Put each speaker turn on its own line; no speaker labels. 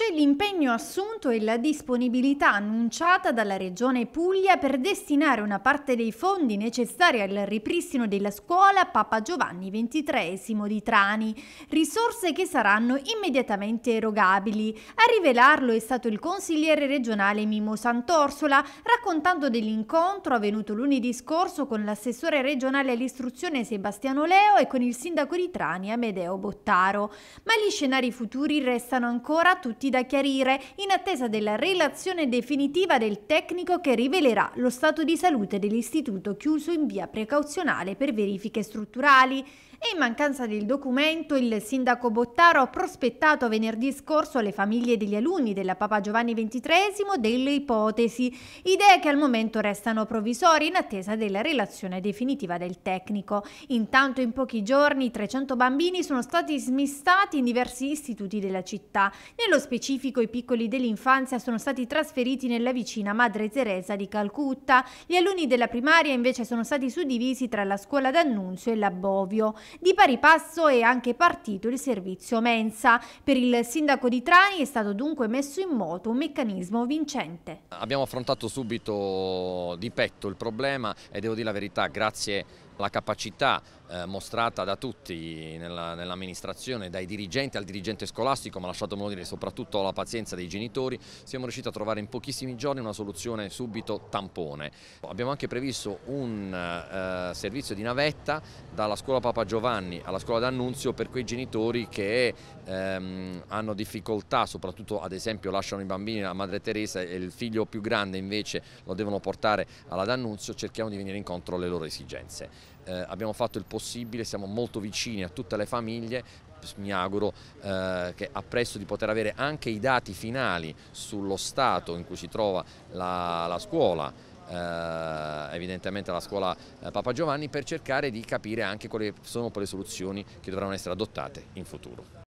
C'è l'impegno assunto e la disponibilità annunciata dalla Regione Puglia per destinare una parte dei fondi necessari al ripristino della scuola Papa Giovanni XXIII di Trani, risorse che saranno immediatamente erogabili. A rivelarlo è stato il consigliere regionale Mimo Sant'Orsola, raccontando dell'incontro avvenuto lunedì scorso con l'assessore regionale all'istruzione Sebastiano Leo e con il sindaco di Trani Amedeo Bottaro. Ma gli scenari futuri restano ancora tutti punti da chiarire in attesa della relazione definitiva del tecnico che rivelerà lo stato di salute dell'istituto chiuso in via precauzionale per verifiche strutturali. E in mancanza del documento, il sindaco Bottaro ha prospettato venerdì scorso alle famiglie degli alunni della Papa Giovanni XXIII delle ipotesi, idee che al momento restano provvisorie in attesa della relazione definitiva del tecnico. Intanto in pochi giorni 300 bambini sono stati smistati in diversi istituti della città, nello specifico specifico i piccoli dell'infanzia sono stati trasferiti nella vicina Madre Teresa di Calcutta. Gli alunni della primaria invece sono stati suddivisi tra la scuola d'Annunzio e l'Abbovio. Di pari passo è anche partito il servizio mensa. Per il sindaco di Trani è stato dunque messo in moto un meccanismo vincente.
Abbiamo affrontato subito di petto il problema e devo dire la verità, grazie la capacità eh, mostrata da tutti nell'amministrazione, nell dai dirigenti al dirigente scolastico, ma lasciatemelo dire soprattutto alla pazienza dei genitori, siamo riusciti a trovare in pochissimi giorni una soluzione subito tampone. Abbiamo anche previsto un eh, servizio di navetta dalla scuola Papa Giovanni alla scuola d'Annunzio per quei genitori che ehm, hanno difficoltà, soprattutto ad esempio lasciano i bambini alla Madre Teresa e il figlio più grande invece lo devono portare alla d'Annunzio, cerchiamo di venire incontro alle loro esigenze eh, abbiamo fatto il possibile, siamo molto vicini a tutte le famiglie mi auguro eh, che appresso di poter avere anche i dati finali sullo stato in cui si trova la, la scuola eh, evidentemente la scuola eh, Papa Giovanni per cercare di capire anche quali sono poi le soluzioni che dovranno essere adottate in futuro.